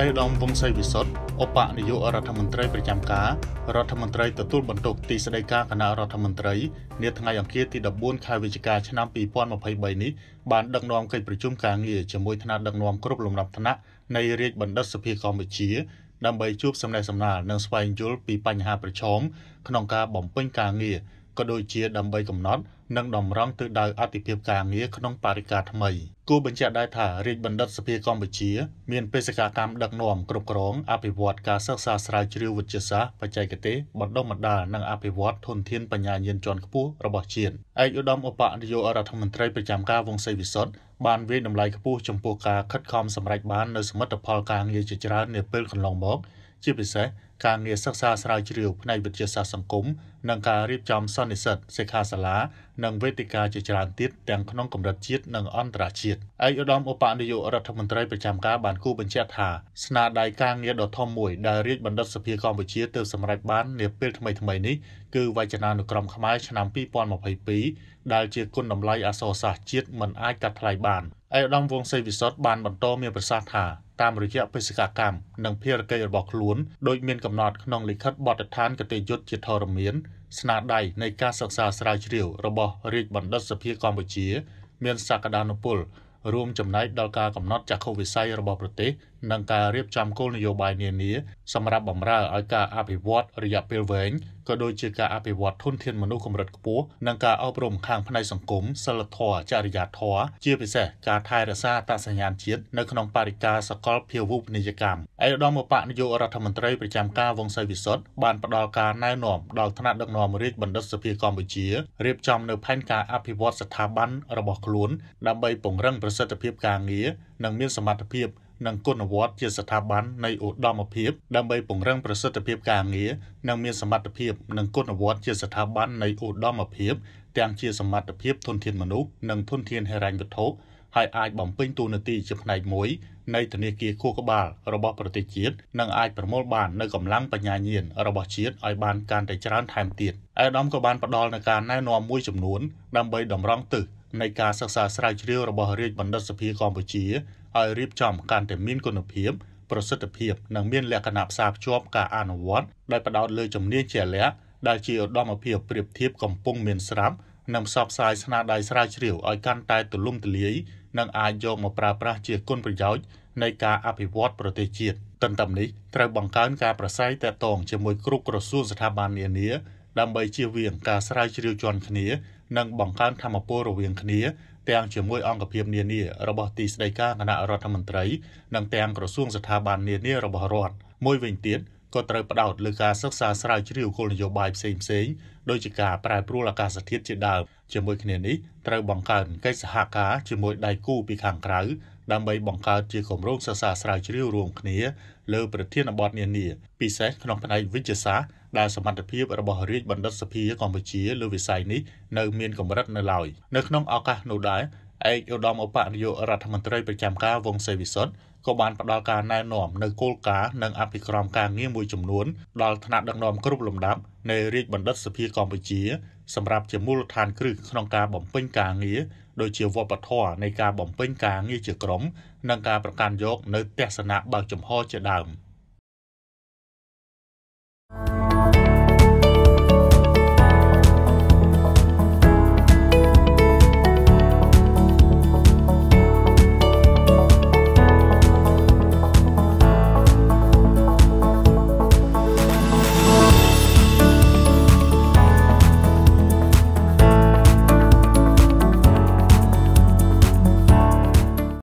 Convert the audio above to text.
អេដាមវង្សសីវិសុទ្ធឧបនាយករដ្ឋមន្ត្រីប្រចាំការរដ្ឋមន្ត្រីទទួលបន្ទុកទីស្តីការគណៈរដ្ឋមន្ត្រីនាថ្ងៃអង្គារទី14ខែវិច្ឆិកាឆ្នាំ2023នេះបានដឹកនាំកិច្ចប្រជុំការងារជាមួយថ្នាក់ដឹកនាំគ្រប់លំដាប់ថ្នាក់នៃរាជបណ្ឌិតសភាកម្ពុជា ដើម្បីជួបសំណេះសំណាលនិងស្វែងយល់ពីបញ្ហាប្រឈមក្នុងការបំពេញ ការងារក៏ដូចជាដើម្បីកំណត់និងតម្រង់ទិសដៅអតិភិបការងារក្នុងបរិការថ្មីគូបញ្ជាក់ដែរថារាជបណ្ឌិតសភាកម្ពុជា មានបេសកកម្មដឹកនាំគ្រប់គ្រងអភិវឌ្ឍការសិក្សាស្រាវជ្រាវវិទ្យាសាស្ត្របច្ចេកទេសបណ្ដុះបណ្ដាលនិងអភិវឌ្ឍធនធានបញ្ញាញាណជាន់ខ្ពស់របស់ជាតិឯកឧត្តមឧបនាយករដ្ឋមន្ត្រីប្រចាំការវង្សសីវិសុទ្ធបានវិយតម្លៃខ្ពស់ចំពោះការខិតខំសម្រេចបាននូវសមិទ្ធផលការងារជាច្រើននាពេលកន្លងមកជាពិសេសការងារសិក្សាស្រាវជ្រាវផ្នែកវិទ្យាសាស្ត្រសង្គមនិងការរៀបចំសន្និសិទសិក្ខាសាលានិងវេទិកាជាច្រើនទៀតទាំងក្នុងកម្រិតជាតិនិងអន្តរជាតិឯកឧត្តមឧបនាយករដ្ឋមន្ត្រីប្រចាំការបានគូបញ្ជាក់ថាស្នាដៃការងារដ៏ធំមួយដែលរាជបណ្ឌិតសភាកម្ពុជាទើបសម្រេចបាន នាពេលថ្មីៗនេះគឺវចនានុក្រមខ្មែរឆ្នាំ2022ដែលជាគុណតម្លៃអក្សរសាស្ត្រជាតិមិនអាចកាត់ថ្លៃបានឯកឧត្តមវង្សសេវិសុទ្ធបានបន្តមានប្រសាសន៍ថាតាមរយៈបេសកកម្មនិងភារកិច្ចរបស់ខ្លួនដោយមានកំណត់ក្នុងលិខិតបទដ្ឋានគតិយុត្តជាធរមានស្នាដៃនៃការសិក្សាស្រាវជ្រាវ របស់រាជបណ្ឌិតសភាកម្ពុជា មានសក្តានុពលរួមចំណែកដល់ការកំណត់ចក្ខុវិស័យរបស់ប្រទេសនិងការរៀបចំគោលនយោបាយនានាសម្រាប់បម្រើឲ្យការអភិវឌ្ឍរយៈពេលវែងក៏ដូចជាការអភិវឌ្ឍធនធានមនុស្សកម្រិតខ្ពស់និងការអប់រំខាងផ្នែកសង្គមសិលធម៌ចរិយាធម៌ជាពិសេសការថែរក្សាអត្តសញ្ញាណជាតិនៅក្នុងបរិការសកលភាវូបនីយកម្មឯកឧត្តមបកនាយករដ្ឋមន្ត្រីប្រចាំការវង្សសីវិសុទ្ធបានផ្ដល់ការណែនាំដល់ថ្នាក់ដឹកនាំរាជបណ្ឌិតសភាកម្ពុជារៀបចំនៅផែនការអភិវឌ្ឍស្ថាប័នរបស់ខ្លួនដើម្បីពង្រឹងប្រសិទ្ធភាពការងារនិងមានសមត្ថភាពនិងគុណវុឌ្ឍិជាស្ថាប័ននៃឧត្តមភាពដើម្បីពង្រឹងប្រសិទ្ធភាពការងារនិងមានសមត្ថភាពនិងគុណវុឌ្ឍិជាស្ថាប័ននៃឧត្តមភាពទាំងជាសមត្ថភាពធនធានមនុស្សនិងធនធានហិរញ្ញវត្ថុហើយអាចបំពេញតួនាទីជាផ្នែកមួយនៃធនាគារខួរក្បាលរបស់ប្រទេសជាតិនិងអាចប្រមូលបាននូវកម្លាំងបញ្ញាញាណរបស់ជាតិឲ្យបានកាន់តែច្រើនថែមទៀតឯកឧត្តមក៏បានផ្ដល់នូវការណែនាំមួយចំនួនដើម្បីតម្រង់ទិសនៃការសិក្សាស្រាវជ្រាវរបស់រាជបណ្ឌិតសភាកម្ពុជាឲ្យរៀបចំកាន់តែមានគុណភាពប្រសិទ្ធភាពនិងមានលក្ខណៈផ្សារភ្ជាប់ការអនុវត្តដោយផ្ដោតលើជំនាញជាលក្ខដែលជាឧត្តមភាពប្រៀបធៀបកំពុងមានស្រាប់និងផ្សព្វផ្សាយស្នាដៃស្រាវជ្រាវឲ្យកាន់តែទូលំទូលាយនិង អាចយកមកប្រើប្រាស់ជាគុណប្រយោជន៍នៃការអភិវឌ្ឍប្រទេសជាតិទន្ទឹមនេះត្រូវបង្កើនការប្រស័យតាក់ទងជាមួយគ្រប់ក្រសួងស្ថាប័ននានាដើម្បីជៀសវាងការស្រាវជ្រាវជាន់គ្នា និងបង្កើនធម៌ពលរវាងគ្នាទាំងជាមួយអង្គភាពនានារបស់ទីស្តីការគណៈរដ្ឋមន្ត្រីនិងទាំងក្រសួងស្ថាប័ននានារបស់រដ្ឋមួយវិញទៀតក៏ត្រូវផ្ដោតលើការសិក្សាស្រាវជ្រាវគោលនយោបាយផ្សេងផ្សេងដោយជាការប្រែប្រួលអាកាសធាតុជាដើមជាមួយគ្នានេះត្រូវបង្កើនកិច្ចសហការជាមួយដៃគូពីខាងក្រៅដើម្បីបង្កើតជាគម្រោងសិក្សាស្រាវជ្រាវរួមគ្នាលើប្រធានបទនានាពិសេសក្នុងផ្នែកវិទ្យាសាស្ត្រដែលសមត្ថភាពរបស់រាជបណ្ឌិតសភាកម្ពុជាលើវិស័យនេះនៅមានកម្រិតនៅឡើយនៅក្នុងឱកាសនោះដែរឯកឧត្តមឧបនាយករដ្ឋមន្ត្រីប្រចាំការវង្សសេវិសុទ្ធក៏បានផ្ដល់ការណែនាំនៅគោលការណ៍និងអភិក្រមការងារមួយចំនួនដល់ថ្នាក់ដឹកនាំគ្រប់លំដាប់នៃរាជបណ្ឌិតសភាកម្ពុជាសម្រាប់ជាមូលដ្ឋានគ្រឹះក្នុងការបំពេញការងារដូចជាវប្បធម៌នៃការបំពេញការងារជាក្រុមនិងការប្រកាន់យកនៅទស្សនៈបើកចំហជាដើម។